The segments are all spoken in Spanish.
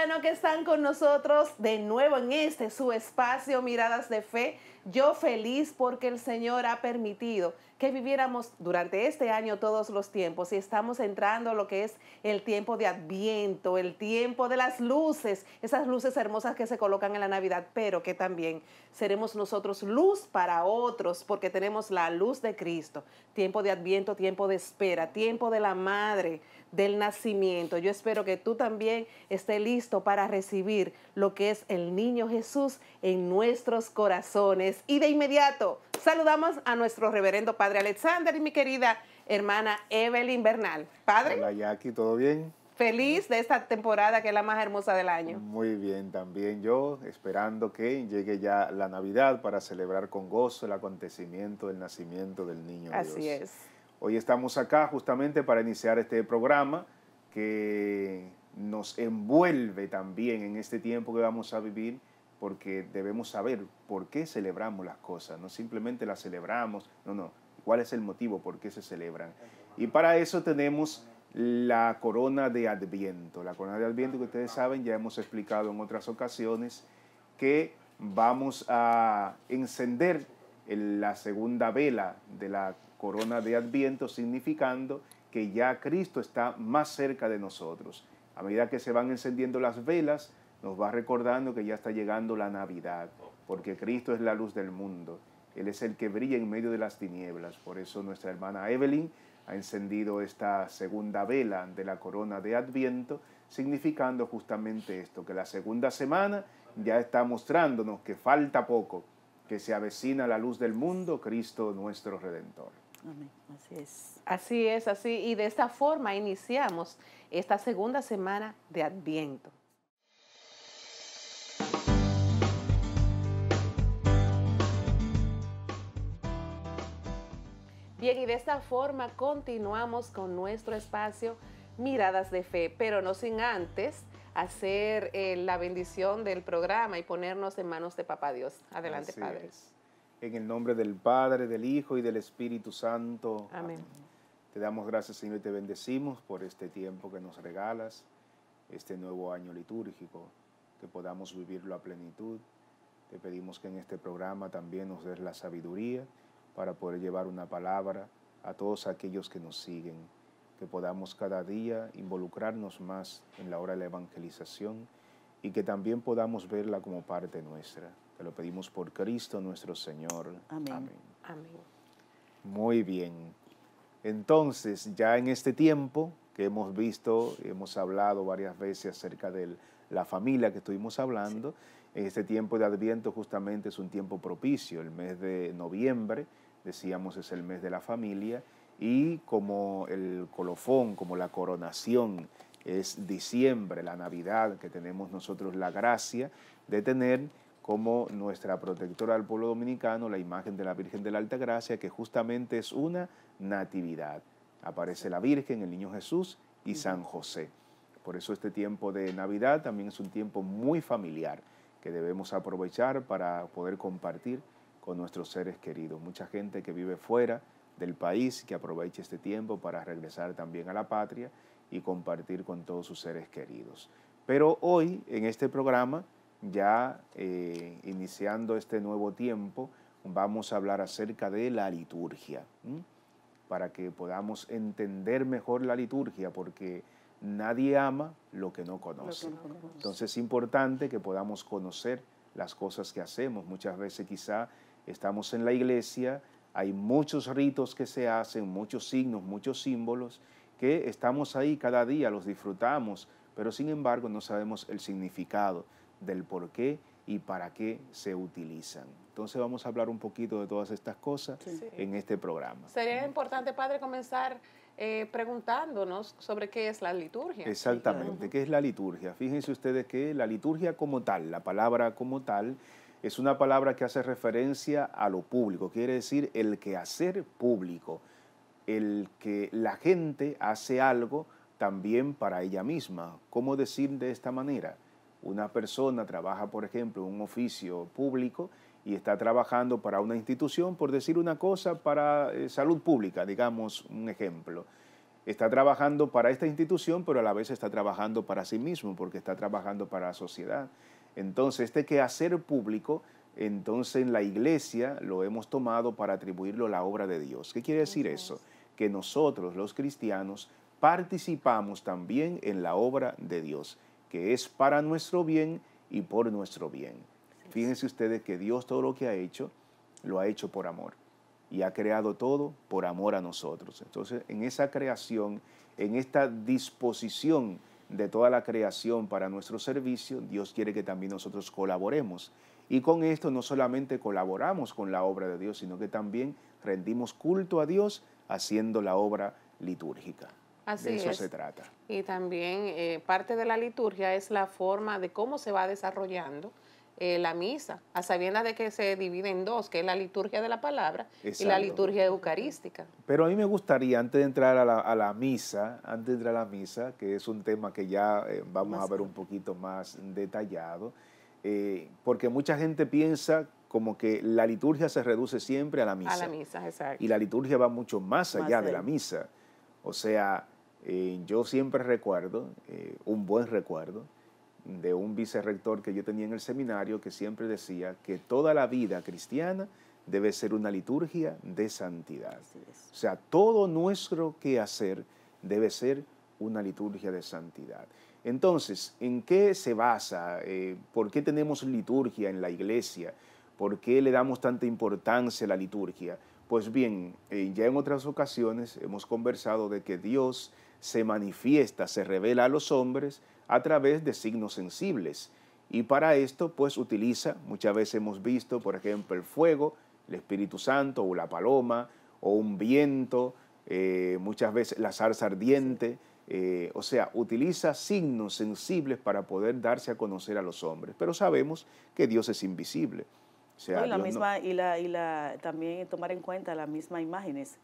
bueno que están con nosotros de nuevo en este su espacio Miradas de Fe. Yo feliz porque el Señor ha permitido que viviéramos durante este año todos los tiempos y estamos entrando lo que es el tiempo de Adviento, el tiempo de las luces, esas luces hermosas que se colocan en la Navidad, pero que también seremos nosotros luz para otros porque tenemos la luz de Cristo. Tiempo de Adviento, tiempo de espera, tiempo de la Madre del nacimiento. Yo espero que tú también estés listo para recibir lo que es el niño Jesús en nuestros corazones. Y de inmediato saludamos a nuestro reverendo Padre Alexander y mi querida hermana Evelyn Bernal. Padre. Hola Jackie, ¿todo bien? Feliz de esta temporada que es la más hermosa del año. Muy bien, también yo esperando que llegue ya la Navidad para celebrar con gozo el acontecimiento del nacimiento del niño. Así es. Hoy estamos acá justamente para iniciar este programa que nos envuelve también en este tiempo que vamos a vivir porque debemos saber por qué celebramos las cosas, no simplemente las celebramos, no, no, cuál es el motivo por qué se celebran. Y para eso tenemos la corona de Adviento, la corona de Adviento que ustedes saben, ya hemos explicado en otras ocasiones, que vamos a encender la segunda vela de la corona de Adviento, significando que ya Cristo está más cerca de nosotros. A medida que se van encendiendo las velas, nos va recordando que ya está llegando la Navidad, porque Cristo es la luz del mundo. Él es el que brilla en medio de las tinieblas. Por eso nuestra hermana Evelyn ha encendido esta segunda vela de la corona de Adviento, significando justamente esto, que la segunda semana ya está mostrándonos que falta poco que se avecina la luz del mundo, Cristo nuestro Redentor. Amén. Así es. Así es, así. Y de esta forma iniciamos esta segunda semana de Adviento. Bien, y de esta forma continuamos con nuestro espacio Miradas de Fe, pero no sin antes hacer eh, la bendición del programa y ponernos en manos de Papá Dios. Adelante, Padre. En el nombre del Padre, del Hijo y del Espíritu Santo. Amén. Te damos gracias, Señor, y te bendecimos por este tiempo que nos regalas, este nuevo año litúrgico, que podamos vivirlo a plenitud. Te pedimos que en este programa también nos des la sabiduría para poder llevar una palabra a todos aquellos que nos siguen que podamos cada día involucrarnos más en la hora de la evangelización y que también podamos verla como parte nuestra. Te lo pedimos por Cristo nuestro Señor. Amén. Amén. Muy bien. Entonces, ya en este tiempo que hemos visto, hemos hablado varias veces acerca de la familia que estuvimos hablando, en este tiempo de Adviento justamente es un tiempo propicio, el mes de noviembre, decíamos es el mes de la familia, y como el colofón, como la coronación es diciembre, la Navidad, que tenemos nosotros la gracia de tener como nuestra protectora del pueblo dominicano la imagen de la Virgen de la Alta Gracia, que justamente es una natividad. Aparece la Virgen, el Niño Jesús y San José. Por eso este tiempo de Navidad también es un tiempo muy familiar que debemos aprovechar para poder compartir con nuestros seres queridos. Mucha gente que vive fuera, del país, que aproveche este tiempo para regresar también a la patria y compartir con todos sus seres queridos. Pero hoy, en este programa, ya eh, iniciando este nuevo tiempo, vamos a hablar acerca de la liturgia, para que podamos entender mejor la liturgia, porque nadie ama lo Que no conoce. Entonces es importante que podamos conocer las cosas que hacemos. Muchas veces quizá estamos en la iglesia, hay muchos ritos que se hacen, muchos signos, muchos símbolos que estamos ahí cada día, los disfrutamos, pero sin embargo no sabemos el significado del por qué y para qué se utilizan. Entonces vamos a hablar un poquito de todas estas cosas en este programa. Sería importante, padre, comenzar eh, preguntándonos sobre qué es la liturgia. Exactamente, ¿qué es la liturgia? Fíjense ustedes que la liturgia como tal, la palabra como tal, es una palabra que hace referencia a lo público, quiere decir el que hacer público, el que la gente hace algo también para ella misma. ¿Cómo decir de esta manera? Una persona trabaja, por ejemplo, en un oficio público y está trabajando para una institución, por decir una cosa, para eh, salud pública, digamos un ejemplo. Está trabajando para esta institución, pero a la vez está trabajando para sí mismo, porque está trabajando para la sociedad. Entonces, este quehacer público, entonces en la iglesia lo hemos tomado para atribuirlo a la obra de Dios. ¿Qué quiere decir eso? Que nosotros, los cristianos, participamos también en la obra de Dios, que es para nuestro bien y por nuestro bien. Fíjense ustedes que Dios todo lo que ha hecho, lo ha hecho por amor y ha creado todo por amor a nosotros. Entonces, en esa creación, en esta disposición de toda la creación para nuestro servicio, Dios quiere que también nosotros colaboremos. Y con esto no solamente colaboramos con la obra de Dios, sino que también rendimos culto a Dios haciendo la obra litúrgica. Así de eso se trata. Y también eh, parte de la liturgia es la forma de cómo se va desarrollando eh, la misa, a sabiendas de que se divide en dos, que es la liturgia de la palabra y la liturgia eucarística. Pero a mí me gustaría, antes de entrar a la, misa, antes de entrar a la misa, que es un tema que ya eh, vamos a ver un poquito más detallado, eh, porque mucha gente piensa como que la liturgia se reduce siempre a la misa. A la misa, exacto. Y la liturgia va mucho más allá de la misa. O sea, yo siempre recuerdo, un buen recuerdo, de un vicerrector que yo tenía en el seminario que siempre decía que toda la vida cristiana debe ser una liturgia de santidad. O sea, todo nuestro quehacer debe ser una liturgia de santidad. Entonces, ¿en qué se basa? Eh, ¿Por qué tenemos liturgia en la iglesia? ¿Por qué le damos tanta importancia a la liturgia? Pues bien, eh, ya en otras ocasiones hemos conversado de que Dios se manifiesta, se revela a los hombres a través de signos sensibles. Y para esto, pues utiliza, muchas veces hemos visto, por ejemplo, el fuego, el Espíritu Santo o la paloma o un viento, eh, muchas veces la zarza ardiente. Eh, o sea, utiliza signos sensibles para poder darse a conocer a los hombres. Pero sabemos que Dios es invisible. y la misma, y, la, y la, también tomar en cuenta las mismas imágenes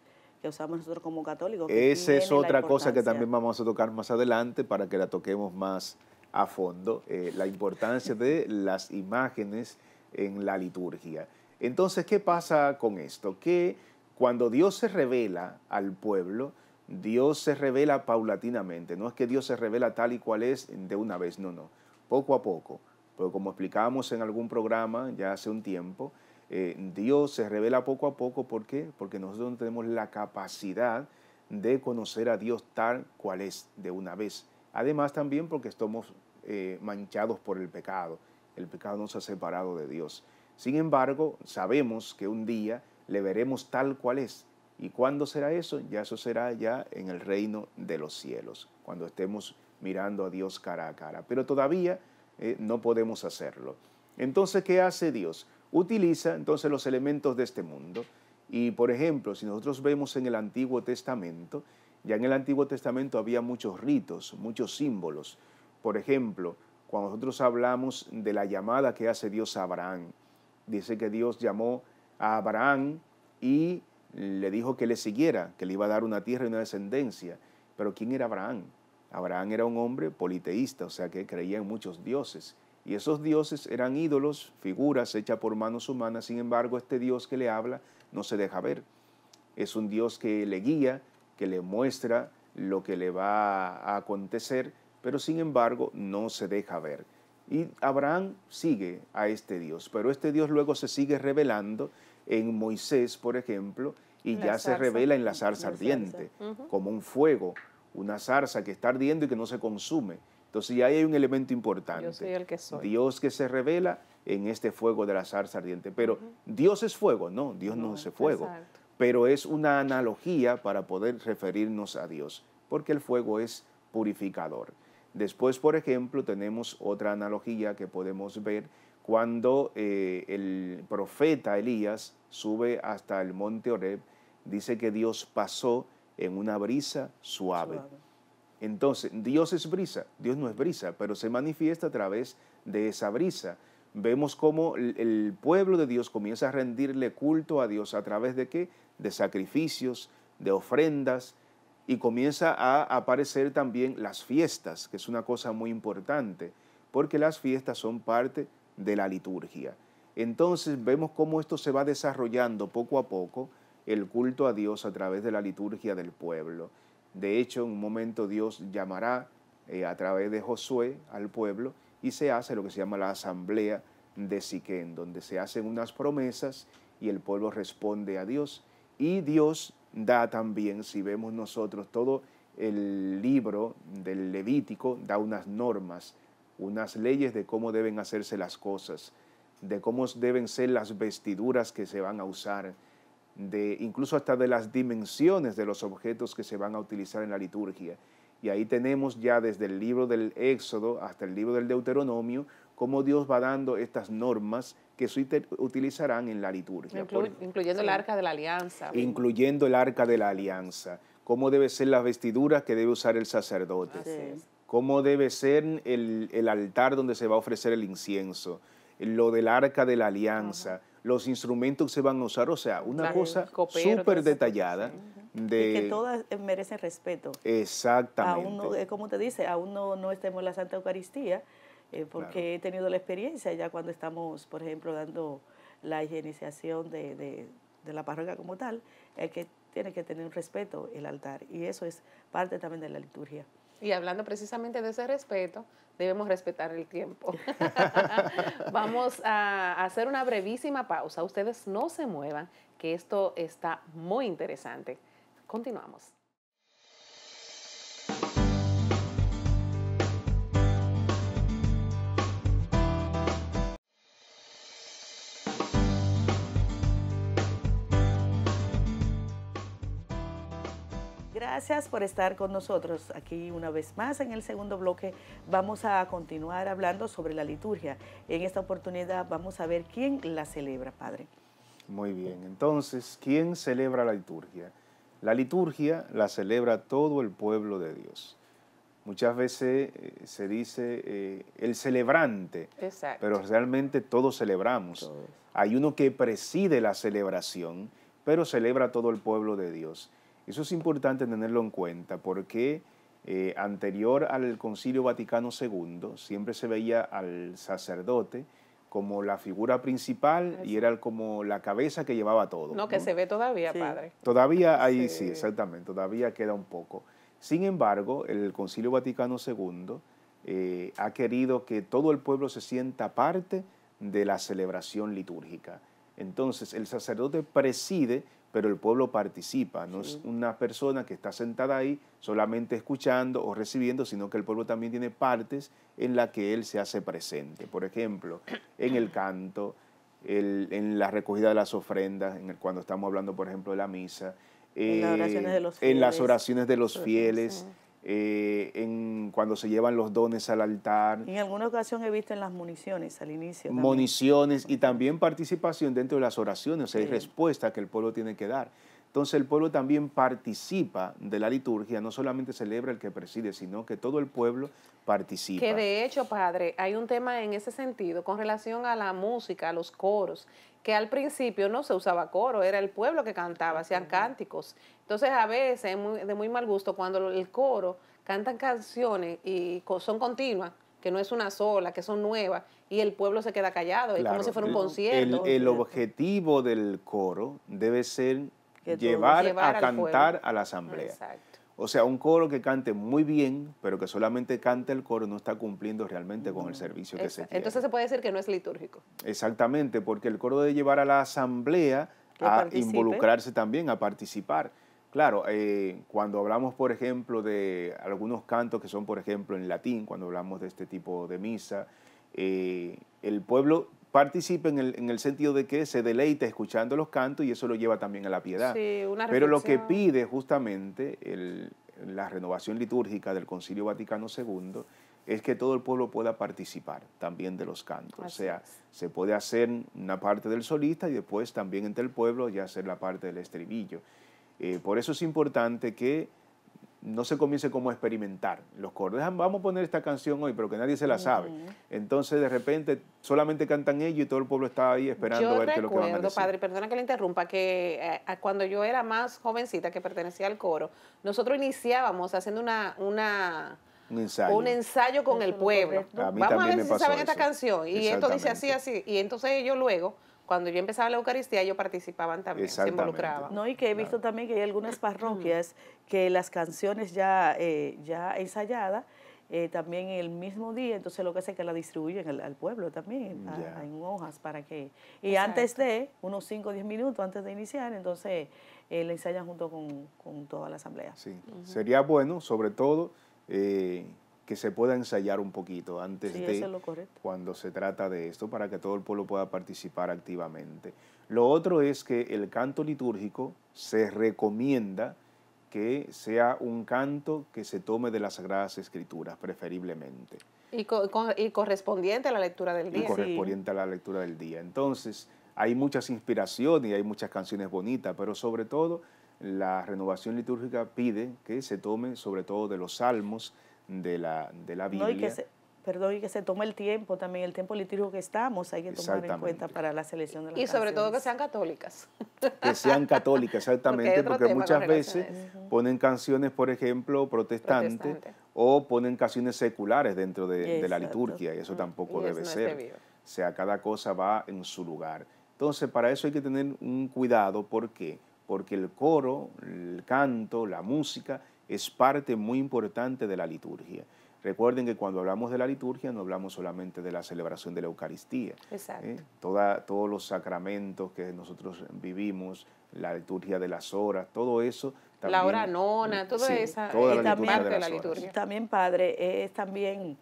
que usamos nosotros como católicos. Esa es otra cosa que también vamos a tocar más adelante para que la toquemos más a fondo, eh, la importancia de las imágenes en la liturgia. Entonces, ¿qué pasa con esto? Que cuando Dios se revela al pueblo, Dios se revela paulatinamente. No es que Dios se revela tal y cual es de una vez, no, no. Poco a poco. Pero como explicábamos en algún programa ya hace un tiempo, eh, Dios se revela poco a poco. ¿Por qué? Porque nosotros no tenemos la capacidad de conocer a Dios tal cual es de una vez. Además también porque estamos eh, manchados por el pecado. El pecado nos ha separado de Dios. Sin embargo, sabemos que un día le veremos tal cual es. ¿Y cuándo será eso? Ya eso será ya en el reino de los cielos, cuando estemos mirando a Dios cara a cara. Pero todavía eh, no podemos hacerlo. Entonces, ¿qué hace Dios? utiliza entonces los elementos de este mundo. Y por ejemplo, si nosotros vemos en el Antiguo Testamento, ya en el Antiguo Testamento había muchos ritos, muchos símbolos. Por ejemplo, cuando nosotros hablamos de la llamada que hace Dios a Abraham, dice que Dios llamó a Abraham y le dijo que le siguiera, que le iba a dar una tierra y una descendencia. Pero ¿quién era Abraham? Abraham era un hombre politeísta, o sea que creía en muchos dioses. Y esos dioses eran ídolos, figuras hechas por manos humanas, sin embargo este Dios que le habla no se deja ver. Es un Dios que le guía, que le muestra lo que le va a acontecer, pero sin embargo no se deja ver. Y Abraham sigue a este Dios, pero este Dios luego se sigue revelando en Moisés, por ejemplo, y ya se revela en la zarza ardiente, como un fuego, una zarza que está ardiendo y que no se consume. Entonces ahí hay un elemento importante. Dios que se revela en este fuego de la zarza ardiente. Pero Dios es fuego, no, Dios no, es fuego. Pero es una analogía para poder referirnos a Dios, porque el fuego es purificador. Después, por ejemplo, tenemos otra analogía que podemos ver cuando eh, el profeta Elías sube hasta el monte Oreb, dice que Dios pasó en una brisa suave. Entonces, Dios es brisa, Dios no es brisa, pero se manifiesta a través de esa brisa. Vemos cómo el pueblo de Dios comienza a rendirle culto a Dios a través de qué? De sacrificios, de ofrendas, y comienza a aparecer también las fiestas, que es una cosa muy importante, porque las fiestas son parte de la liturgia. Entonces vemos cómo esto se va desarrollando poco a poco, el culto a Dios a través de la liturgia del pueblo. De hecho, en un momento Dios llamará eh, a través de Josué al pueblo y se hace lo que se llama la asamblea de Siquén, donde se hacen unas promesas y el pueblo responde a Dios. Y Dios da también, si vemos nosotros todo el libro del Levítico, da unas normas, unas leyes de cómo deben hacerse las cosas, de cómo deben ser las vestiduras que se van a usar, incluso hasta de las dimensiones de los objetos que se van a utilizar en la liturgia. Y ahí tenemos ya desde el libro del Éxodo hasta el libro del Deuteronomio, cómo Dios va dando estas normas que se utilizarán en la liturgia. incluyendo el arca de la alianza. Incluyendo el arca de la alianza. Cómo debe ser las vestiduras que debe usar el sacerdote. cómo debe ser el, altar donde se va a ofrecer el incienso. Lo del arca de la alianza los instrumentos que se van a usar, o sea, una cosa súper detallada. De... que todas merecen respeto. Exactamente. Aún no, eh, como te dice, aún no, no estemos en la Santa Eucaristía, eh, porque he tenido la experiencia ya cuando estamos, por ejemplo, dando la higienización de, la parroquia como tal, es que tiene que tener un respeto el altar, y eso es parte también de la liturgia. Y hablando precisamente de ese respeto, debemos respetar el tiempo. Vamos a hacer una brevísima pausa. Ustedes no se muevan, que esto está muy interesante. Continuamos. Gracias por estar con nosotros aquí una vez más. En el segundo bloque vamos a continuar hablando sobre la liturgia. En esta oportunidad vamos a ver quién la celebra, Padre. Muy bien, entonces, ¿quién celebra la liturgia? La liturgia la celebra todo el pueblo de Dios. Muchas veces eh, se dice eh, el celebrante, pero realmente todos celebramos. Hay uno que preside la celebración, pero celebra todo el pueblo de Dios. Eso es importante tenerlo en cuenta porque eh, anterior al Concilio Vaticano II siempre se veía al sacerdote como la figura principal y era como la cabeza que llevaba todo. No, que se ve todavía, padre. Todavía ahí sí. exactamente, todavía queda un poco. Sin embargo, el Concilio Vaticano II eh, ha querido que todo el pueblo se sienta parte de la celebración litúrgica. Entonces, el sacerdote preside pero el pueblo participa, no es una persona que está sentada ahí solamente escuchando o recibiendo, sino que el pueblo también tiene partes en las que él se hace presente. Por ejemplo, en el canto, en la recogida de las ofrendas, en el, cuando estamos hablando, por ejemplo, de la misa, en, las oraciones eh, de los fieles, eh, en, cuando se llevan los dones al altar. En alguna ocasión he visto en las municiones al inicio. Municiones y también participación dentro de las oraciones, o sea, hay respuesta que el pueblo tiene que dar. Entonces el pueblo también participa de la liturgia, no solamente celebra el que preside, sino que todo el pueblo participa. Que de hecho, padre, hay un tema en ese sentido con relación a la música, a los coros, que al principio no se usaba coro, era el pueblo que cantaba, hacían cánticos. Entonces a veces es de muy mal gusto cuando el coro cantan canciones y son continuas, que no es una sola, que son nuevas, y el pueblo se queda callado, es como si fuera un eh, concierto. El, objetivo del coro debe ser llevar, a cantar a la asamblea. O sea, un coro que cante muy bien, pero que solamente cante el coro no está cumpliendo realmente con el servicio que se quiere. Entonces se puede decir que no es litúrgico. Exactamente, porque el coro debe llevar a la asamblea a involucrarse también, a participar. Claro, eh, cuando hablamos, por ejemplo, de algunos cantos que son, por ejemplo, en latín, cuando hablamos de este tipo de misa, eh, el pueblo participe en el, en el, sentido de que se deleita escuchando los cantos y eso lo lleva también a la piedad. Pero lo que pide justamente la renovación litúrgica del Concilio Vaticano II es que todo el pueblo pueda participar también de los cantos. o sea, se puede hacer una parte del solista y después también entre el pueblo ya hacer la parte del estribillo. Eh, por eso es importante que no se comience como a experimentar los coros, Vamos a poner esta canción hoy, pero que nadie se la sabe. Entonces, de repente, solamente cantan ellos y todo el pueblo está ahí esperando ver qué lo que van a decir. padre, perdona que le interrumpa, que eh, cuando yo era más jovencita, que pertenecía al coro, nosotros iniciábamos haciendo una... una un ensayo. con el pueblo. Vamos a ver si saben esta canción. Y esto dice así, así. Y entonces ellos luego cuando yo empezaba la Eucaristía, ellos participaban también, se involucraban. No, y que he visto también que hay algunas parroquias que las canciones ya, eh, ya ensayadas, eh, también el mismo día, entonces lo que hace es que la distribuyen al, pueblo también, en hojas para que... Y antes de, unos 5 o 10 minutos antes de iniciar, entonces eh, la ensayan junto con, toda la asamblea. Sí, sería bueno, sobre todo, eh, que se pueda ensayar un poquito antes de cuando se trata de esto, para que todo el pueblo pueda participar activamente. Lo otro es que el canto litúrgico se recomienda que sea un canto que se tome de las Sagradas Escrituras, preferiblemente. Y, correspondiente a la lectura del día. Y correspondiente a la lectura del día. Entonces, hay muchas inspiraciones y hay muchas canciones bonitas, pero sobre todo la renovación litúrgica pide que se tome sobre todo de los salmos, de la, de la Biblia. y que se, perdón, y que se tome el tiempo también, el tiempo litúrgico que estamos, hay que tomar en cuenta para la selección de las Y sobre todo que sean católicas. Que sean católicas, exactamente, porque, muchas veces ponen canciones, por ejemplo, protestantes, o ponen canciones seculares dentro de, la liturgia, y eso tampoco debe ser. O sea, cada cosa va en su lugar. Entonces, para eso hay que tener un cuidado, ¿por qué? Porque el coro, el canto, la música es parte muy importante de la liturgia. Recuerden que cuando hablamos de la liturgia no hablamos solamente de la celebración de la Eucaristía. ¿eh? Exacto. todos los sacramentos que nosotros vivimos, la liturgia de las horas, todo eso. la hora nona, toda esa eh, también, parte de, la liturgia. También, Padre, es también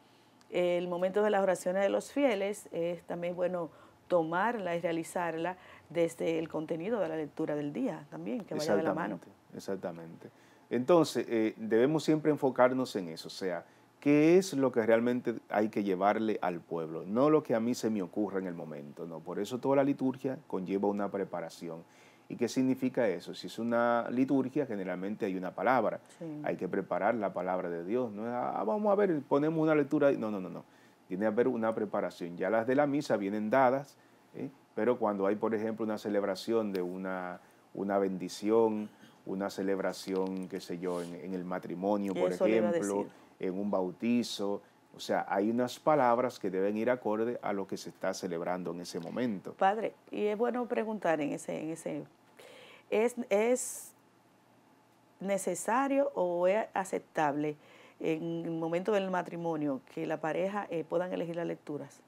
el momento de las oraciones de los fieles, es también bueno tomarla y realizarla desde el contenido de la lectura del día también, que vaya de la mano. Exactamente. Entonces, eh, debemos siempre enfocarnos en eso, o sea, qué es lo que realmente hay que llevarle al pueblo, no lo que a mí se me ocurra en el momento, ¿no? Por eso toda la liturgia conlleva una preparación. ¿Y qué significa eso? Si es una liturgia, generalmente hay una palabra. Hay que preparar la palabra de Dios. No ah, ah vamos a ver, ponemos una lectura. No, no, no, no. Tiene que haber una preparación. Ya las de la misa vienen dadas, ¿eh? pero cuando hay, por ejemplo, una celebración de una bendición una celebración, qué sé yo, en, el matrimonio, por ejemplo, en un bautizo. O sea, hay unas palabras que deben ir acorde a lo que se está celebrando en ese momento. Padre, y es bueno preguntar en ese... ese ¿es, ¿Es necesario o es aceptable en el momento del matrimonio que la pareja eh, puedan elegir las lecturas?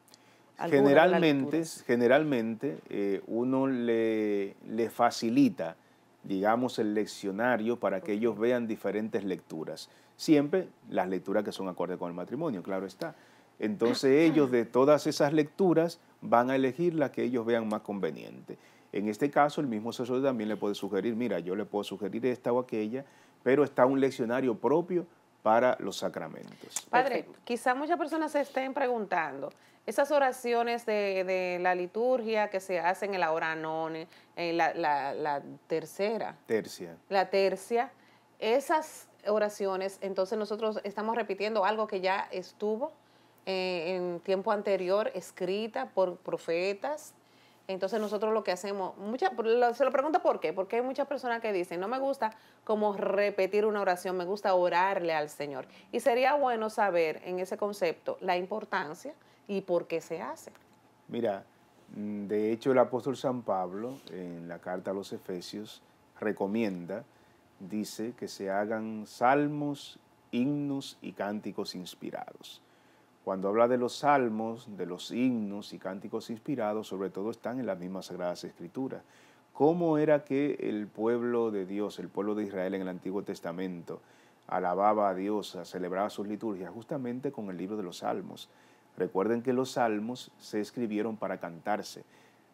Generalmente, generalmente eh, uno le, le facilita digamos, el leccionario para que ellos vean diferentes lecturas. Siempre las lecturas que son acorde con el matrimonio, claro está. Entonces ellos de todas esas lecturas van a elegir la que ellos vean más conveniente. En este caso, el mismo asesor también le puede sugerir, mira, yo le puedo sugerir esta o aquella, pero está un leccionario propio para los sacramentos. Padre, quizás quizá muchas personas se estén preguntando, esas oraciones de, la liturgia que se hacen en la oranone, en la, la, tercera. Tercia. La tercia. Esas oraciones, entonces nosotros estamos repitiendo algo que ya estuvo eh, en tiempo anterior escrita por profetas. Entonces nosotros lo que hacemos, mucha, se lo pregunto por qué, porque hay muchas personas que dicen, no me gusta como repetir una oración, me gusta orarle al Señor. Y sería bueno saber en ese concepto la importancia y por qué se hace. Mira, mm, de hecho el apóstol San Pablo en la carta a los Efesios recomienda, dice que se hagan salmos, himnos y cánticos inspirados. Cuando habla de los salmos, de los himnos y cánticos inspirados, sobre todo están en las mismas Sagradas Escrituras. ¿Cómo era que el pueblo de Dios, el pueblo de Israel en el Antiguo Testamento, alababa a Dios, celebraba sus liturgias? Justamente con el libro de los salmos. Recuerden que los salmos se escribieron para cantarse.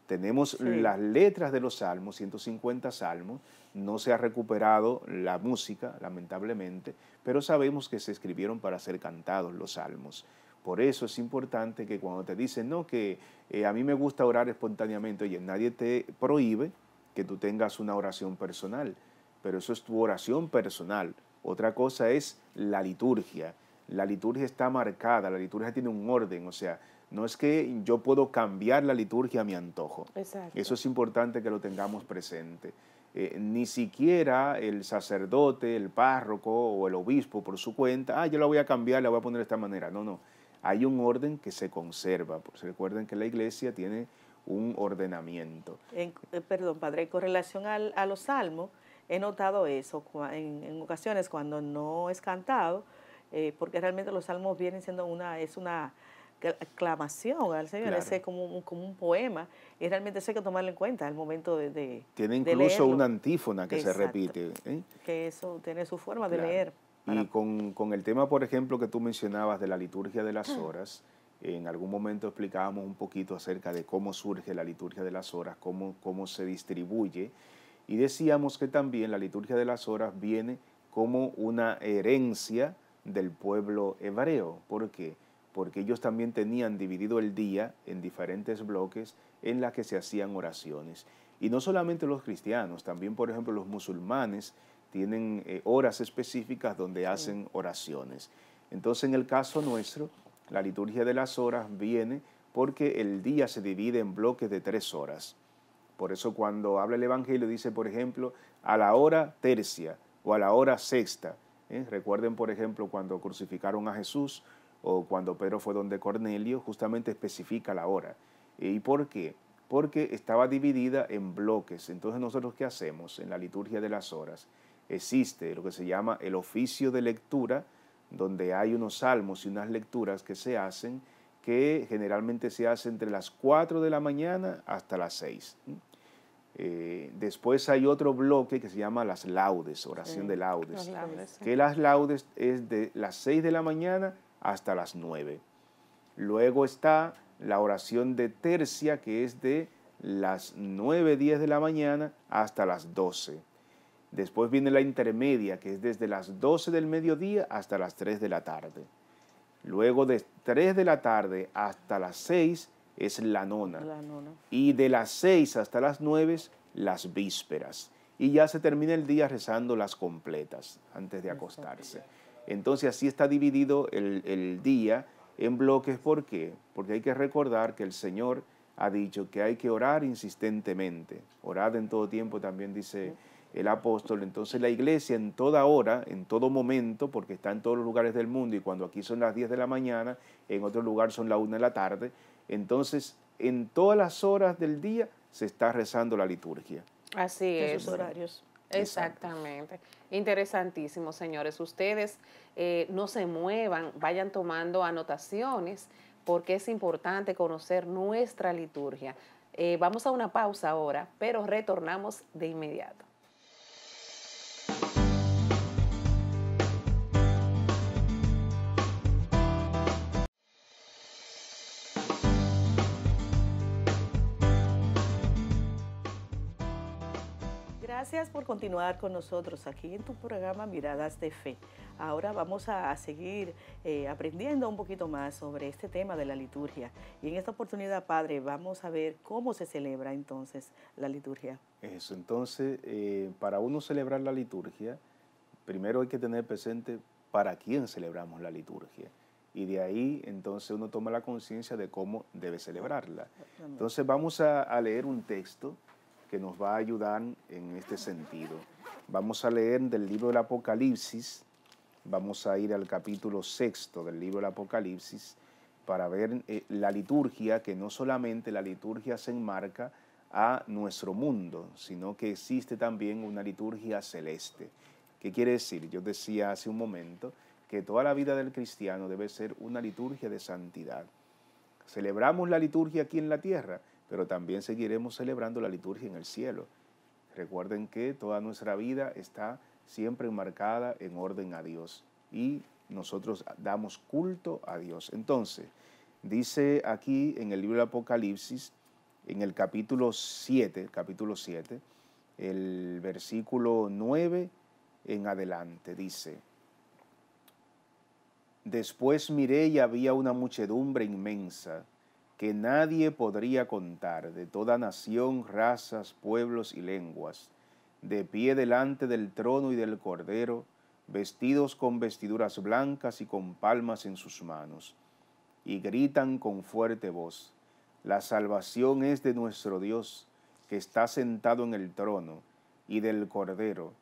Tenemos las letras de los salmos, 150 salmos, no se ha recuperado la música, lamentablemente, pero sabemos que se escribieron para ser cantados los salmos. Por eso es importante que cuando te dicen, no, que eh, a mí me gusta orar espontáneamente, oye, nadie te prohíbe que tú tengas una oración personal, pero eso es tu oración personal. Otra cosa es la liturgia la liturgia está marcada, la liturgia tiene un orden, o sea, no es que yo puedo cambiar la liturgia a mi antojo. Eso es importante que lo tengamos presente. Eh, ni siquiera el sacerdote, el párroco o el obispo por su cuenta, ah, yo la voy a cambiar, la voy a poner de esta manera. No, no. Hay un orden que se conserva. Se pues, recuerden que la iglesia tiene un ordenamiento. Eh, perdón, padre, con relación a los salmos, he notado eso en, en ocasiones cuando no es cantado eh, porque realmente los salmos vienen siendo una, es una aclamación al Señor, es como un, como un poema, y realmente eso hay que tomarlo en cuenta al momento de, de Tiene incluso una antífona que se repite. ¿eh? Que eso tiene su forma de leer. Y con, con, el tema, por ejemplo, que tú mencionabas de la liturgia de las horas, en algún momento explicábamos un poquito acerca de cómo surge la liturgia de las horas, cómo, cómo se distribuye, y decíamos que también la liturgia de las horas viene como una herencia, del pueblo hebreo. ¿Por qué? Porque ellos también tenían dividido el día en diferentes bloques en las que se hacían oraciones. Y no solamente los cristianos, también por ejemplo los musulmanes tienen eh, horas específicas donde hacen oraciones. Entonces en el caso nuestro, la liturgia de las horas viene porque el día se divide en bloques de tres horas. Por eso cuando habla el Evangelio dice, por ejemplo, a la hora tercia o a la hora sexta, ¿eh? Recuerden, por ejemplo, cuando crucificaron a Jesús o cuando Pedro fue donde Cornelio, justamente especifica la hora. ¿Y por qué? Porque estaba dividida en bloques. Entonces nosotros qué hacemos en la liturgia de las horas? Existe lo que se llama el oficio de lectura, donde hay unos salmos y unas lecturas que se hacen, que generalmente se hace entre las 4 de la mañana hasta las 6. Eh, después hay otro bloque que se llama las laudes, oración de laudes, que las laudes es de las 6 de la mañana hasta las 9. Luego está la oración de tercia, que es de las nueve días de la mañana hasta las 12. Después viene la intermedia, que es desde las 12 del mediodía hasta las 3 de la tarde. Luego de 3 de la tarde hasta las 6 es la nona. Y de las seis hasta las nueve, las vísperas. Y ya se termina el día rezando las completas antes de acostarse. Entonces así está dividido el, día en bloques. ¿Por qué? Porque hay que recordar que el Señor ha dicho que hay que orar insistentemente. Orad en todo tiempo, también dice el apóstol. Entonces la iglesia en toda hora, en todo momento, porque está en todos los lugares del mundo y cuando aquí son las 10 de la mañana, en otro lugar son la una de la tarde, entonces, en todas las horas del día se está rezando la liturgia. Así es. Esos horarios. Exactamente. Interesantísimo, señores. Ustedes eh, no se muevan, vayan tomando anotaciones porque es importante conocer nuestra liturgia. Eh, vamos a una pausa ahora, pero retornamos de inmediato. Gracias por continuar con nosotros aquí en tu programa Miradas de Fe. Ahora vamos a, seguir eh, aprendiendo un poquito más sobre este tema de la liturgia. Y en esta oportunidad, Padre, vamos a ver cómo se celebra entonces la liturgia. Eso, entonces, eh, para uno celebrar la liturgia, primero hay que tener presente para quién celebramos la liturgia. Y de ahí entonces uno toma la conciencia de cómo debe celebrarla. Entonces vamos a, a leer un texto que nos va a ayudar en este sentido. Vamos a leer del libro del Apocalipsis, vamos a ir al capítulo sexto del libro del Apocalipsis para ver eh, la liturgia, que no solamente la liturgia se enmarca a nuestro mundo, sino que existe también una liturgia celeste. ¿Qué quiere decir? Yo decía hace un momento que toda la vida del cristiano debe ser una liturgia de santidad. Celebramos la liturgia aquí en la tierra, pero también seguiremos celebrando la liturgia en el cielo. Recuerden que toda nuestra vida está siempre enmarcada en orden a Dios y nosotros damos culto a Dios. Entonces, dice aquí en el libro de Apocalipsis, en el capítulo 7, capítulo 7, el versículo 9 en adelante, dice, Después miré y había una muchedumbre inmensa que nadie podría contar de toda nación, razas, pueblos y lenguas, de pie delante del trono y del cordero, vestidos con vestiduras blancas y con palmas en sus manos, y gritan con fuerte voz, La salvación es de nuestro Dios, que está sentado en el trono, y del cordero,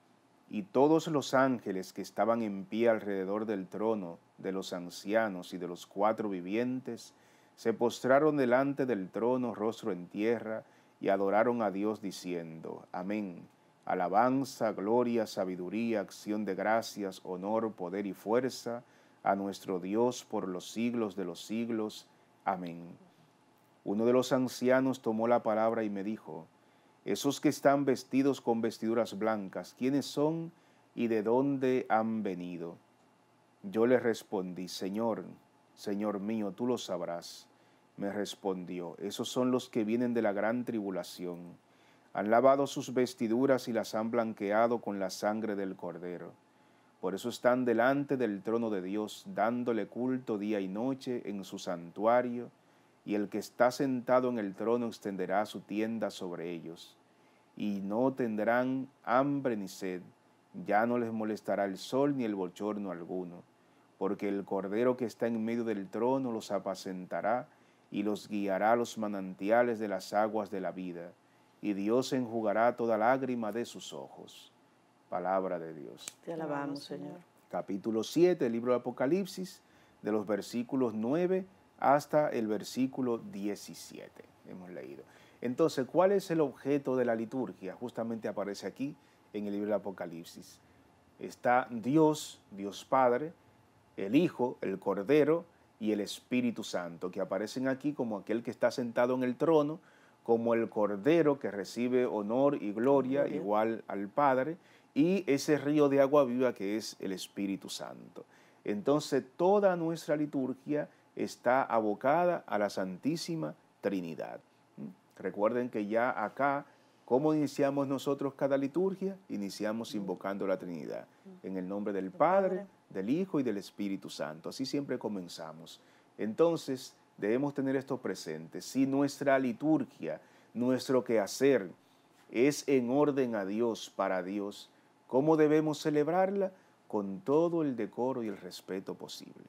y todos los ángeles que estaban en pie alrededor del trono, de los ancianos y de los cuatro vivientes, se postraron delante del trono, rostro en tierra, y adoraron a Dios diciendo, Amén. Alabanza, gloria, sabiduría, acción de gracias, honor, poder y fuerza a nuestro Dios por los siglos de los siglos. Amén. Uno de los ancianos tomó la palabra y me dijo, Esos que están vestidos con vestiduras blancas, ¿quiénes son y de dónde han venido? Yo le respondí, Señor, Señor mío, tú lo sabrás me respondió, esos son los que vienen de la gran tribulación. Han lavado sus vestiduras y las han blanqueado con la sangre del cordero. Por eso están delante del trono de Dios, dándole culto día y noche en su santuario, y el que está sentado en el trono extenderá su tienda sobre ellos. Y no tendrán hambre ni sed, ya no les molestará el sol ni el bochorno alguno, porque el cordero que está en medio del trono los apacentará y los guiará los manantiales de las aguas de la vida, y Dios enjugará toda lágrima de sus ojos. Palabra de Dios. Te alabamos, Señor. Capítulo 7, libro de Apocalipsis, de los versículos 9 hasta el versículo 17. Hemos leído. Entonces, ¿cuál es el objeto de la liturgia? Justamente aparece aquí en el libro de Apocalipsis. Está Dios, Dios Padre, el Hijo, el Cordero, y el Espíritu Santo, que aparecen aquí como aquel que está sentado en el trono, como el Cordero que recibe honor y gloria igual al Padre, y ese río de agua viva que es el Espíritu Santo. Entonces toda nuestra liturgia está abocada a la Santísima Trinidad. ¿Mm? Recuerden que ya acá, ¿cómo iniciamos nosotros cada liturgia? Iniciamos invocando la Trinidad. En el nombre del Padre del Hijo y del Espíritu Santo. Así siempre comenzamos. Entonces, debemos tener esto presente. Si nuestra liturgia, nuestro quehacer es en orden a Dios, para Dios, ¿cómo debemos celebrarla? Con todo el decoro y el respeto posible.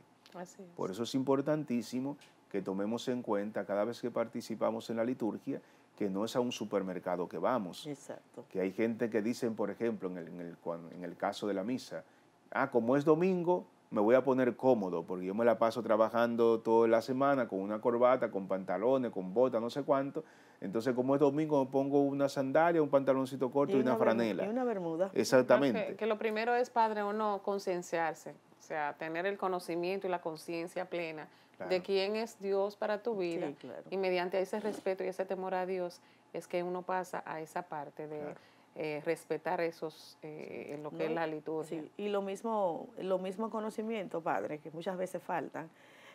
Por eso es importantísimo que tomemos en cuenta cada vez que participamos en la liturgia que no es a un supermercado que vamos. Exacto. Que hay gente que dicen, por ejemplo, en el caso de la misa, ah, como es domingo, me voy a poner cómodo, porque yo me la paso trabajando toda la semana con una corbata, con pantalones, con botas, no sé cuánto. Entonces, como es domingo, me pongo una sandalia, un pantaloncito corto y, una, franela. Y una bermuda. Ah, Exactamente. Que, lo primero es, padre, uno concienciarse, o sea, tener el conocimiento y la conciencia plena de quién es Dios para tu vida. Y mediante ese respeto y ese temor a Dios es que uno pasa a esa parte de... Eh, respetar esos eh, en lo que es la liturgia. Y lo mismo, lo mismo conocimiento, padre, que muchas veces faltan.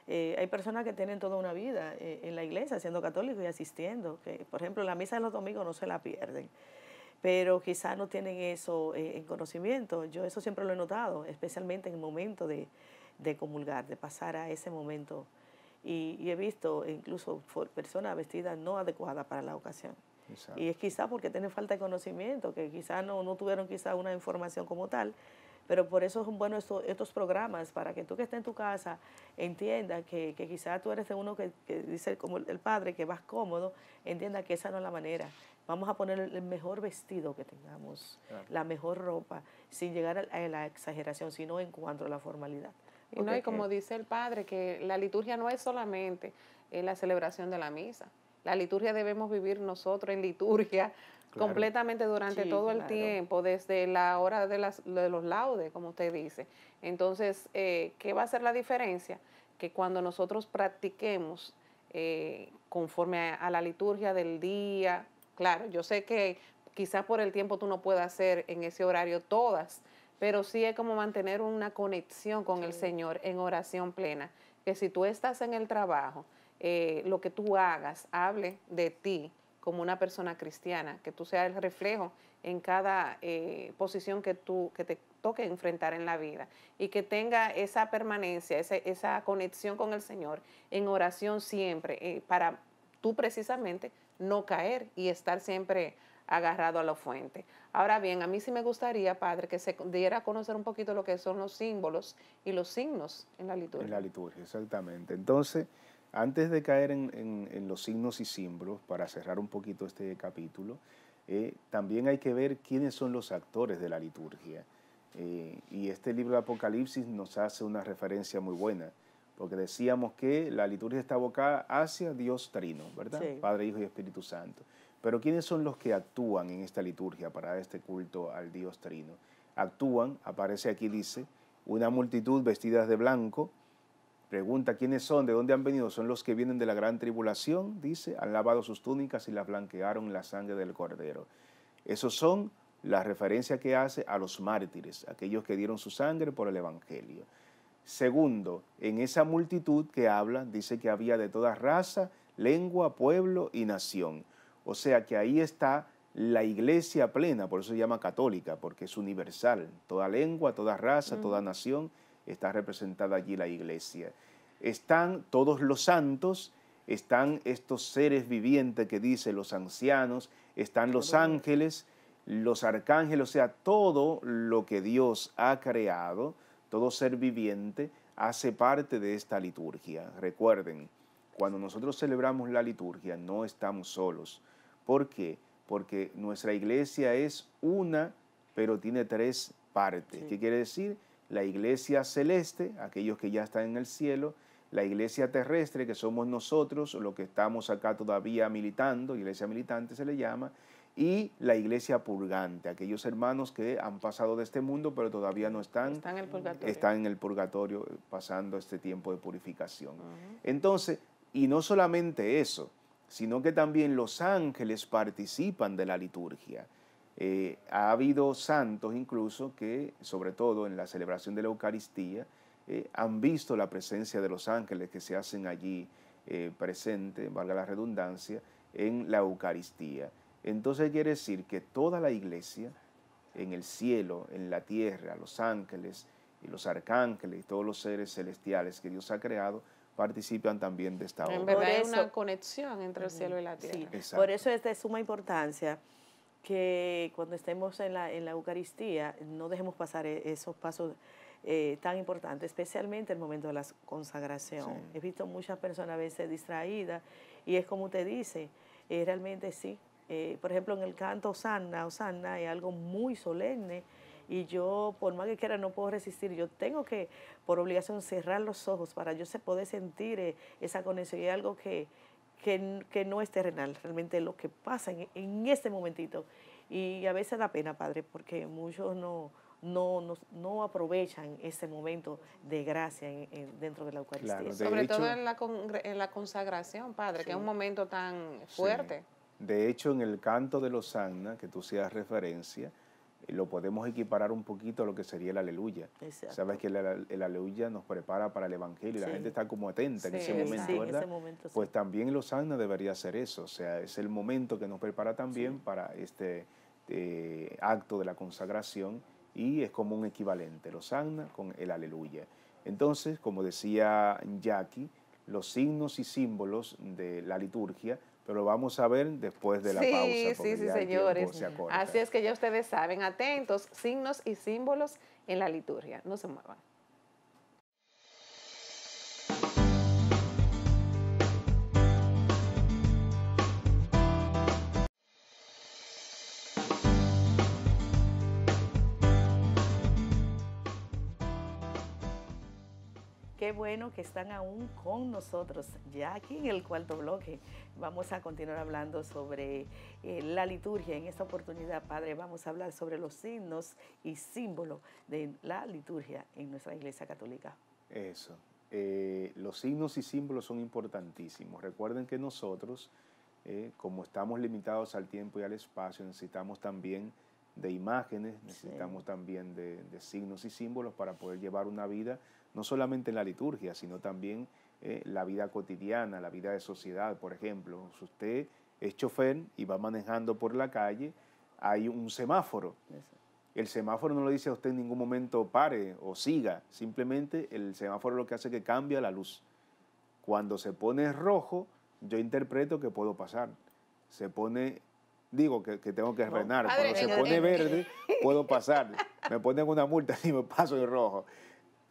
Eh, hay personas que tienen toda una vida en la iglesia siendo católicos y asistiendo, que por ejemplo la misa de los domingos no se la pierden, pero quizás no tienen eso en conocimiento. Yo eso siempre lo he notado, especialmente en el momento de, comulgar, de pasar a ese momento. Y, y he visto incluso personas vestidas no adecuadas para la ocasión. Y es quizá porque tienen falta de conocimiento, que quizá no, tuvieron quizá una información como tal, pero por eso son buenos estos, programas, para que tú que estés en tu casa entienda que, quizá tú eres de uno que, dice como el padre, que vas cómodo, entienda que esa no es la manera. Vamos a poner el mejor vestido que tengamos, la mejor ropa, sin llegar a, la exageración, sino en cuanto a la formalidad. Y, no, y como dice el padre, que la liturgia no es solamente eh, la celebración de la misa, la liturgia debemos vivir nosotros en liturgia completamente durante todo el tiempo, desde la hora de, de, los laudes, como usted dice. Entonces, eh, ¿qué va a ser la diferencia? Que cuando nosotros practiquemos eh, conforme a, la liturgia del día, claro, yo sé que quizás por el tiempo tú no puedas hacer en ese horario todas, pero sí es como mantener una conexión con el Señor en oración plena, que si tú estás en el trabajo, eh, lo que tú hagas hable de ti como una persona cristiana, que tú seas el reflejo en cada eh, posición que tú que te toque enfrentar en la vida y que tenga esa permanencia, esa, esa conexión con el Señor en oración siempre eh, para tú precisamente no caer y estar siempre agarrado a la fuente. Ahora bien, a mí sí me gustaría, Padre, que se diera a conocer un poquito lo que son los símbolos y los signos en la liturgia. En la liturgia, exactamente. Entonces, antes de caer en, los signos y símbolos, para cerrar un poquito este capítulo, eh, también hay que ver quiénes son los actores de la liturgia. Eh, y este libro de Apocalipsis nos hace una referencia muy buena, porque decíamos que la liturgia está abocada hacia Dios Trino, ¿verdad? Padre, Hijo y Espíritu Santo. Pero ¿quiénes son los que actúan en esta liturgia para este culto al Dios Trino? Actúan, aparece aquí, dice, una multitud vestidas de blanco, Pregunta, ¿quiénes son? ¿De dónde han venido? Son los que vienen de la gran tribulación, dice, han lavado sus túnicas y las blanquearon en la sangre del cordero. Esos son la referencia que hace a los mártires, aquellos que dieron su sangre por el Evangelio. Segundo, en esa multitud que habla, dice que había de toda raza, lengua, pueblo y nación. O sea que ahí está la iglesia plena, por eso se llama católica, porque es universal, toda lengua, toda raza, toda nación está representada allí la iglesia. Están todos los santos, están estos seres vivientes que dice los ancianos, están los ángeles, los arcángeles, o sea, todo lo que Dios ha creado, todo ser viviente, hace parte de esta liturgia. Recuerden, cuando nosotros celebramos la liturgia no estamos solos. ¿Por qué? Porque nuestra iglesia es una, pero tiene tres partes. ¿Qué quiere decir? la iglesia celeste, aquellos que ya están en el cielo, la iglesia terrestre, que somos nosotros, los que estamos acá todavía militando, iglesia militante se le llama, y la iglesia purgante, aquellos hermanos que han pasado de este mundo pero todavía no están, están en el purgatorio, pasando este tiempo de purificación. Entonces, y no solamente eso, sino que también los ángeles participan de la liturgia. Eh, ha habido santos incluso que, sobre todo en la celebración de la Eucaristía, eh, han visto la presencia de los ángeles que se hacen allí eh, presente, valga la redundancia, en la Eucaristía. Entonces quiere decir que toda la iglesia, en el cielo, en la tierra, los ángeles y los arcángeles y todos los seres celestiales que Dios ha creado, participan también de esta obra. En verdad es una conexión entre el cielo y la tierra. por eso es de suma importancia que cuando estemos en la, en la Eucaristía no dejemos pasar e, esos pasos eh, tan importantes, especialmente el momento de la consagración. He visto muchas personas a veces distraídas y es como te dice, eh, realmente sí. Eh, por ejemplo, en el canto Osanna, Osanna es algo muy solemne y yo, por más que quiera, no puedo resistir. Yo tengo que, por obligación, cerrar los ojos para yo poder sentir esa conexión. Y algo que que, no es terrenal, realmente lo que pasa en, en, este momentito. Y a veces da pena, Padre, porque muchos no, no, aprovechan ese momento de gracia dentro de la Eucaristía. Sobre todo en la, en la consagración, Padre, que es un momento tan fuerte. De hecho, en el canto de los Anna, que tú seas referencia, lo podemos equiparar un poquito a lo que sería el aleluya. Sabes que el, aleluya nos prepara para el evangelio y la gente está como atenta en ese momento, ¿verdad? pues también osanna debería ser eso, o sea, es el momento que nos prepara también para este eh, acto de la consagración y es como un equivalente, los Lozana con el aleluya. Entonces, como decía Jackie, los signos y símbolos de la liturgia pero lo vamos a ver después de la pausa. Sí, sí, señores. Así es que ya ustedes saben, atentos, signos y símbolos en la liturgia. No se muevan. Qué bueno que están aún con nosotros, ya aquí en el cuarto bloque. Vamos a continuar hablando sobre eh, la liturgia. En esta oportunidad, Padre, vamos a hablar sobre los signos y símbolos de la liturgia en nuestra Iglesia Católica. Eso. Eh, los signos y símbolos son importantísimos. Recuerden que nosotros, eh, como estamos limitados al tiempo y al espacio, necesitamos también de imágenes, necesitamos también de, de signos y símbolos para poder llevar una vida no solamente en la liturgia, sino también en eh, la vida cotidiana, la vida de sociedad, por ejemplo. Si usted es chofer y va manejando por la calle, hay un semáforo. El semáforo no le dice a usted en ningún momento pare o siga, simplemente el semáforo lo que hace es que cambia la luz. Cuando se pone rojo, yo interpreto que puedo pasar. Se pone, digo que, tengo que renar. cuando se pone verde, puedo pasar. Me ponen una multa y me paso en rojo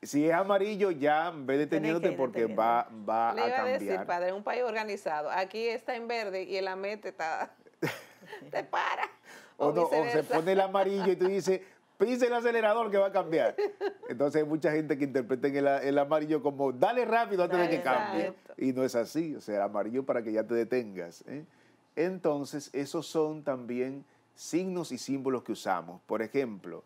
si es amarillo, ya ve deteniéndote porque va, a cambiar. Le a decir, padre, un país organizado, aquí está en verde y el amete está, te para. O, se pone el amarillo y tú dices, pisa el acelerador que va a cambiar. Entonces hay mucha gente que interpreta el, amarillo como, dale rápido antes de que cambie. Y no es así, o sea, amarillo para que ya te detengas. ¿eh? Entonces, esos son también signos y símbolos que usamos. Por ejemplo,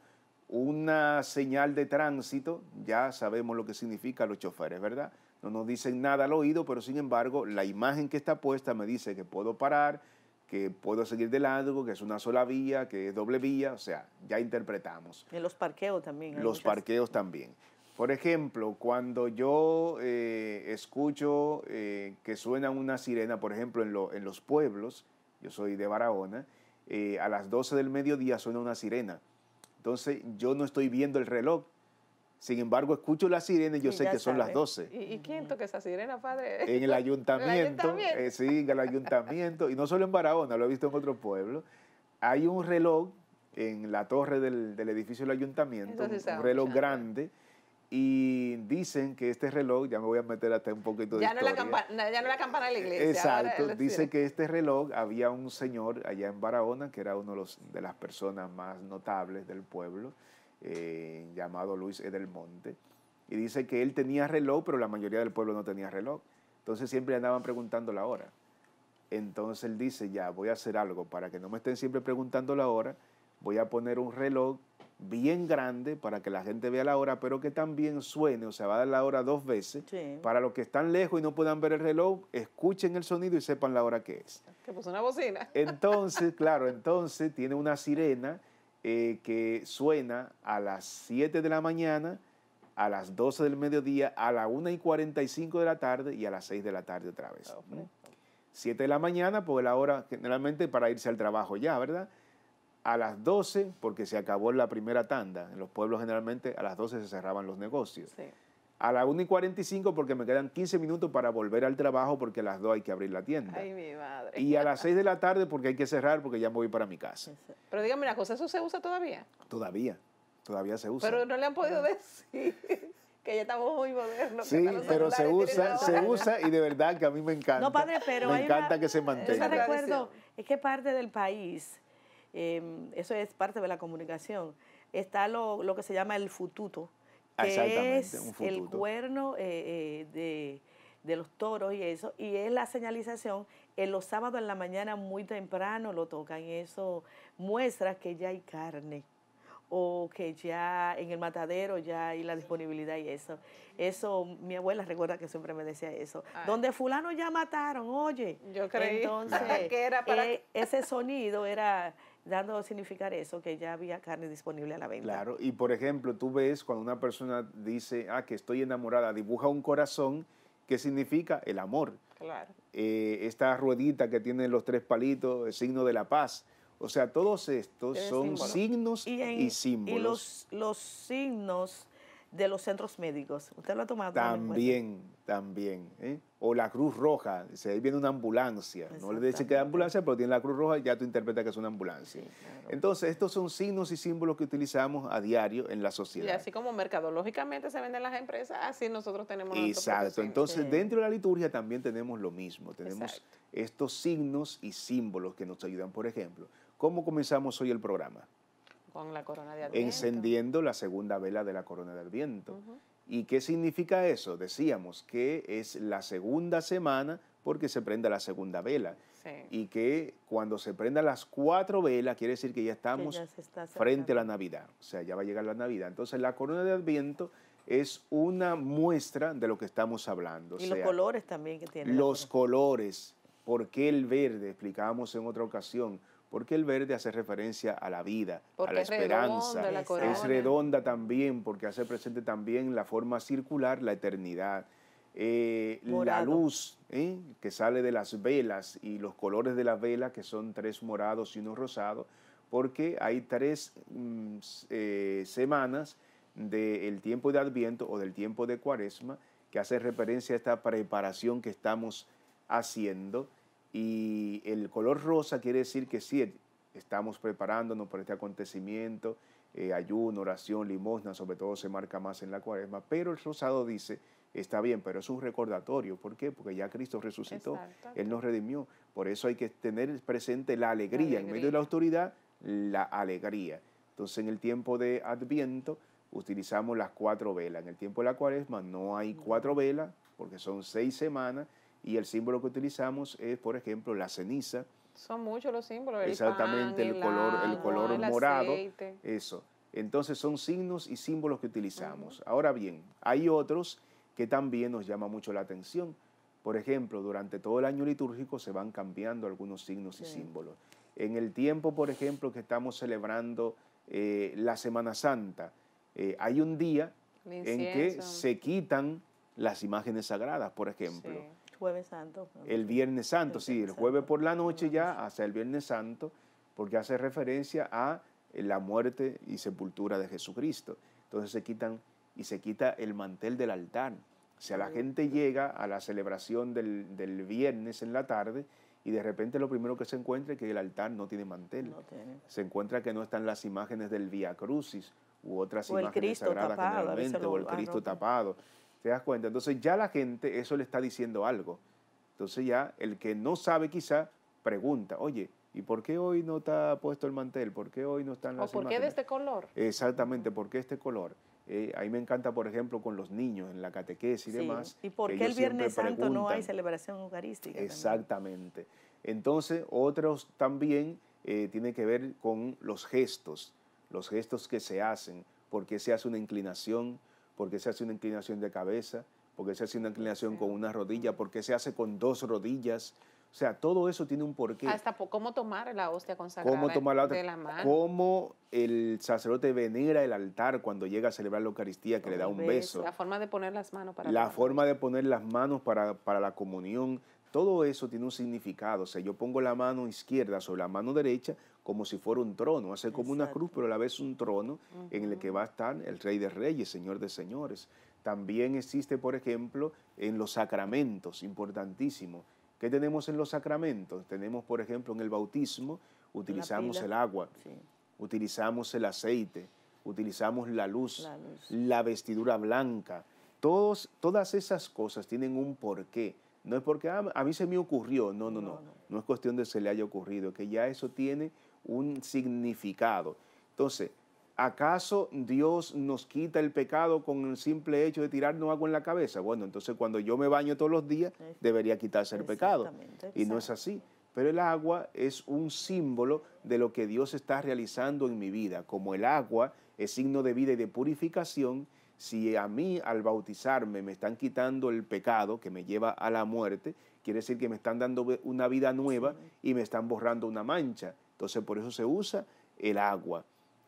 una señal de tránsito, ya sabemos lo que significa los choferes, ¿verdad? No nos dicen nada al oído, pero sin embargo la imagen que está puesta me dice que puedo parar, que puedo seguir de largo, que es una sola vía, que es doble vía, o sea, ya interpretamos. En los parqueos también. Los parqueos también. Por ejemplo, cuando yo eh, escucho eh, que suena una sirena, por ejemplo, en, los pueblos, yo soy de Barahona, eh, a las 12 del mediodía suena una sirena entonces yo no estoy viendo el reloj. Sin embargo, escucho la sirena y yo sé que son las 12. ¿Y, quién toca esa sirena, padre? En el ayuntamiento. ¿El eh, sí, en el ayuntamiento. y no solo en Barahona, lo he visto en otros pueblos. Hay un reloj en la torre del, edificio del ayuntamiento, un, reloj grande y dicen que este reloj, ya me voy a meter hasta un poquito ya de no la ya no la campana de la iglesia. Exacto. dice que este reloj había un señor allá en Barahona, que era uno de, los, de las personas más notables del pueblo, eh, llamado Luis Edelmonte. Y dice que él tenía reloj, pero la mayoría del pueblo no tenía reloj. Entonces siempre andaban preguntando la hora. Entonces él dice, ya, voy a hacer algo para que no me estén siempre preguntando la hora. Voy a poner un reloj bien grande para que la gente vea la hora, pero que también suene, o sea, va a dar la hora dos veces. Para los que están lejos y no puedan ver el reloj, escuchen el sonido y sepan la hora que es. Que puso una bocina. Entonces, claro, entonces tiene una sirena eh, que suena a las 7 de la mañana, a las 12 del mediodía, a las 1 y 45 de la tarde y a las 6 de la tarde otra vez. 7 de la mañana, pues la hora generalmente para irse al trabajo ya, ¿verdad? a las 12, porque se acabó la primera tanda. En los pueblos generalmente a las 12 se cerraban los negocios. A las 1 y 45 porque me quedan 15 minutos para volver al trabajo porque a las 2 hay que abrir la tienda. Ay, mi madre. Y a las 6 de la tarde porque hay que cerrar porque ya me voy para mi casa. Pero dígame una cosa, ¿eso se usa todavía? Todavía, todavía se usa. Pero no le han podido decir que ya estamos muy modernos. Sí, pero se usa, se usa y de verdad que a mí me encanta. No, padre, pero me encanta que se mantenga. Yo recuerdo, es que parte del país Em, eso es parte de la comunicación. Está lo, que se llama el fututo, que es el cuerno eh, eh, de, los toros y eso, y es la señalización en los sábados en la mañana muy temprano lo tocan y eso muestra que ya hay carne o que ya en el matadero ya hay la disponibilidad y eso. Eso, mi abuela recuerda que siempre me decía eso. Ah. Donde fulano ya mataron, oye. Yo creí Entonces, que era eh, ese sonido era dando a significar eso, que ya había carne disponible a la venta. Claro, y por ejemplo, tú ves cuando una persona dice, ah, que estoy enamorada, dibuja un corazón, ¿qué significa? El amor. Claro. Eh, esta ruedita que tiene los tres palitos, el signo de la paz. O sea, todos estos son signos y, y, símbolos. Y los, los signos de los centros médicos. ¿Usted lo ha tomado? También, también. ¿eh? O la Cruz Roja, si ahí viene una ambulancia. No le dicen que es ambulancia, pero tiene la Cruz Roja ya tú interpretas que es una ambulancia. Entonces, estos son signos y símbolos que utilizamos a diario en la sociedad. Y así como mercadológicamente se venden las empresas, así nosotros tenemos... Exacto. Entonces, dentro de la liturgia también tenemos lo mismo. Tenemos estos signos y símbolos que nos ayudan. Por ejemplo, ¿cómo comenzamos hoy el programa? la corona Encendiendo la segunda vela de la corona de Adviento. ¿Y qué significa eso? Decíamos que es la segunda semana porque se prenda la segunda vela. Y que cuando se prendan las cuatro velas, quiere decir que ya estamos frente a la Navidad. O sea, ya va a llegar la Navidad. Entonces, la corona de Adviento es una muestra de lo que estamos hablando. Y los colores también que tiene. Los colores. ...porque el verde? Explicábamos en otra ocasión porque el verde hace referencia a la vida, a la esperanza. Es redonda también, porque hace presente también la forma circular, la eternidad. Eh, la luz ¿eh? que sale de las velas y los colores de las velas, que son tres morados y uno rosado, porque hay tres mm, eh, semanas del tiempo de Adviento o del tiempo de Cuaresma, que hace referencia a esta preparación que estamos haciendo y el color rosa quiere decir que sí, estamos preparándonos para este acontecimiento, eh, ayuno, oración, limosna, sobre todo se marca más en la cuaresma, pero el rosado dice, está bien, pero es un recordatorio, ¿por qué? Porque ya Cristo resucitó, Él nos redimió, por eso hay que tener presente la alegría. en medio de la autoridad, la alegría. Entonces en el tiempo de Adviento utilizamos las cuatro velas, en el tiempo de la cuaresma no hay cuatro velas, porque son seis semanas, y el símbolo que utilizamos es, por ejemplo, la ceniza. Son muchos los símbolos. El Exactamente, el, el, color, el color morado, eso. Entonces son signos y símbolos que utilizamos. Ahora bien, hay otros que también nos llama mucho la atención. Por ejemplo, durante todo el año litúrgico se van cambiando algunos signos y símbolos. En el tiempo, por ejemplo, que estamos celebrando eh, la Semana Santa, eh, hay un día en que se quitan las imágenes sagradas, por ejemplo. Sí Jueves Santo. El Viernes Santo, sí, el jueves por la noche ya hasta el Viernes Santo, porque hace referencia a eh, la muerte y sepultura de Jesucristo. Entonces se quitan y se quita el mantel del altar. O sea, la gente llega a la celebración del, viernes en la tarde y de repente lo primero que se encuentra es que el altar no tiene mantel. Se encuentra que no están las imágenes del Via Crucis u otras imágenes sagradas generalmente, o el Cristo tapado. ¿Te das cuenta? Entonces ya la gente eso le está diciendo algo. Entonces ya el que no sabe quizá pregunta, oye, ¿y por qué hoy no está puesto el mantel? ¿Por qué hoy no están las ¿O por qué de este color? Exactamente, ¿por qué este color? Eh, ahí me encanta, por ejemplo, con los niños en la catequesis y demás. ¿Y por qué el Viernes Santo no hay celebración eucarística? Exactamente. Entonces, otros también eh, tienen que ver con los gestos, los gestos que se hacen, por qué se hace una inclinación, porque se hace una inclinación de cabeza, porque se hace una inclinación con una rodilla, porque se hace con dos rodillas. O sea, todo eso tiene un porqué. Hasta cómo tomar la hostia consagrada cómo tomar la de la mano. Cómo el sacerdote venera el altar cuando llega a celebrar la Eucaristía, que le da un beso. La forma de poner las manos para la, forma de poner las manos para, para la comunión. Todo eso tiene un significado. O sea, yo pongo la mano izquierda sobre la mano derecha como si fuera un trono, Hace como una cruz, pero a la vez un trono en el que va a estar el Rey de Reyes, Señor de Señores. También existe, por ejemplo, en los sacramentos, importantísimo. ¿Qué tenemos en los sacramentos? Tenemos, por ejemplo, en el bautismo, utilizamos el agua, utilizamos el aceite, utilizamos la luz, la, vestidura blanca. todas esas cosas tienen un porqué. No es porque ah, a mí se me ocurrió, no no, no, no, es cuestión de se le haya ocurrido, que ya eso tiene un significado. Entonces, ¿acaso Dios nos quita el pecado con el simple hecho de tirarnos agua en la cabeza? Bueno, entonces cuando yo me baño todos los días, debería quitarse el pecado. Y no es así. Pero el agua es un símbolo de lo que Dios está realizando en mi vida. Como el agua es signo de vida y de purificación, si a mí al bautizarme me están quitando el pecado que me lleva a la muerte, quiere decir que me están dando una vida nueva y me están borrando una mancha. Entonces por eso se usa el agua.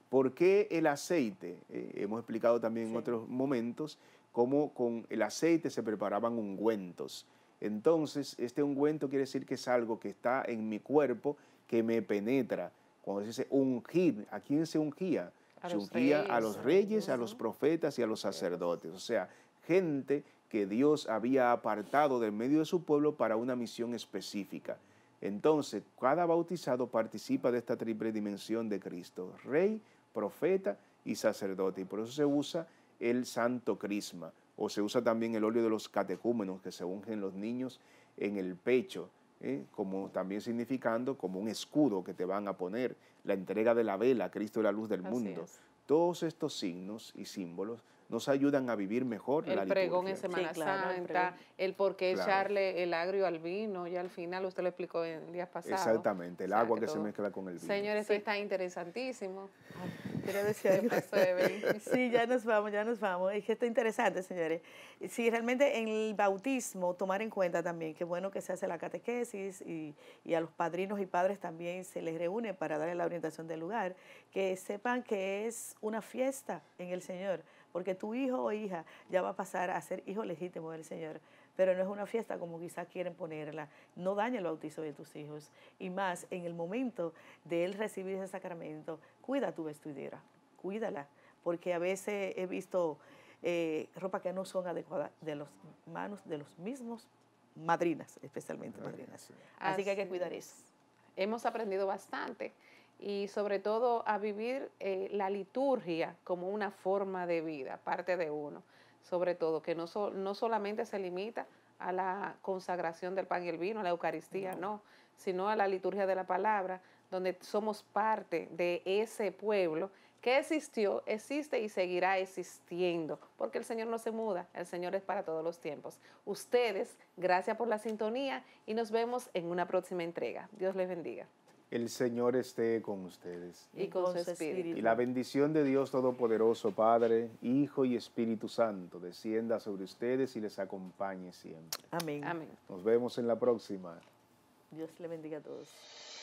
¿Por qué el aceite? Eh, hemos explicado también en otros momentos cómo con el aceite se preparaban ungüentos. Entonces, este ungüento quiere decir que es algo que está en mi cuerpo, que me penetra. Cuando se dice ungir, ¿a quién se ungía? se ungía a los reyes, a los profetas y a los sacerdotes. O sea, gente que Dios había apartado del medio de su pueblo para una misión específica. Entonces, cada bautizado participa de esta triple dimensión de Cristo, rey, profeta y sacerdote. Y por eso se usa el santo crisma, o se usa también el óleo de los catecúmenos que se ungen los niños en el pecho, ¿eh? como también significando como un escudo que te van a poner, la entrega de la vela, Cristo la luz del mundo. Todos estos signos y símbolos nos ayudan a vivir mejor. El la pregón en Semana Santa, el, por qué echarle el agrio al vino, y al final usted lo explicó en días pasados. Exactamente, el agua que, se mezcla con el vino. Señores, está interesantísimo. Quiero decir, sí, ya nos vamos, ya nos vamos. Es que está interesante, señores. Sí, realmente en el bautismo, tomar en cuenta también, que bueno que se hace la catequesis y, y a los padrinos y padres también se les reúne para darle la orientación del lugar, que sepan que es una fiesta en el Señor porque tu hijo o hija ya va a pasar a ser hijo legítimo del Señor, pero no es una fiesta como quizás quieren ponerla. No daña el bautizo de tus hijos y más en el momento de él recibir ese sacramento, cuida tu vestidura, cuídala, porque a veces he visto eh, ropa que no son adecuada de las manos de los mismos madrinas, especialmente madrinas. Así que hay que cuidar eso. Hemos aprendido bastante y sobre todo a vivir eh, la liturgia como una forma de vida, parte de uno, sobre todo, que no, no solamente se limita a la consagración del pan y el vino, a la Eucaristía, no, sino a la liturgia de la palabra, donde somos parte de ese pueblo que existió, existe y seguirá existiendo, porque el Señor no se muda, el Señor es para todos los tiempos. Ustedes, gracias por la sintonía y nos vemos en una próxima entrega. Dios les bendiga. El Señor esté con ustedes. Y con su espíritu. Y la bendición de Dios Todopoderoso, Padre, Hijo y Espíritu Santo, descienda sobre ustedes y les acompañe siempre. Amén. Amén. Nos vemos en la próxima. Dios le bendiga a todos.